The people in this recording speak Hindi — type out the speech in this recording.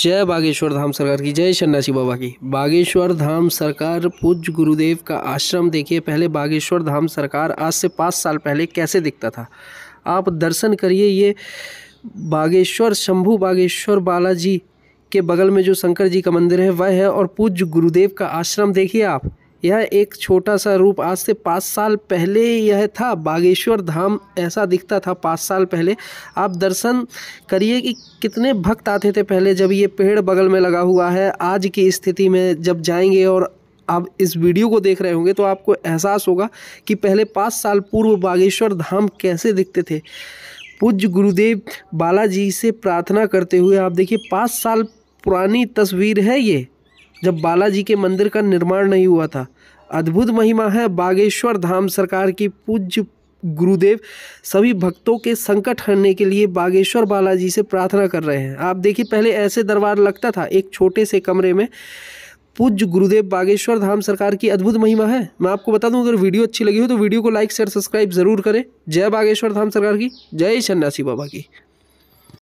जय बागेश्वर धाम सरकार की जय सन्नासी बाबा की बागेश्वर धाम सरकार पूज्य गुरुदेव का आश्रम देखिए पहले बागेश्वर धाम सरकार आज से पाँच साल पहले कैसे दिखता था आप दर्शन करिए ये बागेश्वर शंभू बागेश्वर बालाजी के बगल में जो शंकर जी का मंदिर है वह है और पूज्य गुरुदेव का आश्रम देखिए आप यह एक छोटा सा रूप आज से पाँच साल पहले यह था बागेश्वर धाम ऐसा दिखता था पाँच साल पहले आप दर्शन करिए कि कितने भक्त आते थे पहले जब ये पेड़ बगल में लगा हुआ है आज की स्थिति में जब जाएंगे और आप इस वीडियो को देख रहे होंगे तो आपको एहसास होगा कि पहले पाँच साल पूर्व बागेश्वर धाम कैसे दिखते थे पूज्य गुरुदेव बालाजी से प्रार्थना करते हुए आप देखिए पाँच साल पुरानी तस्वीर है ये जब बालाजी के मंदिर का निर्माण नहीं हुआ था अद्भुत महिमा है बागेश्वर धाम सरकार की पूज्य गुरुदेव सभी भक्तों के संकट हरने के लिए बागेश्वर बालाजी से प्रार्थना कर रहे हैं आप देखिए पहले ऐसे दरबार लगता था एक छोटे से कमरे में पूज्य गुरुदेव बागेश्वर धाम सरकार की अद्भुत महिमा है मैं आपको बता दूं अगर वीडियो अच्छी लगी हो तो वीडियो को लाइक शेयर सब्सक्राइब जरूर करें जय बागेश्वर धाम सरकार की जय सन्यासी बाबा की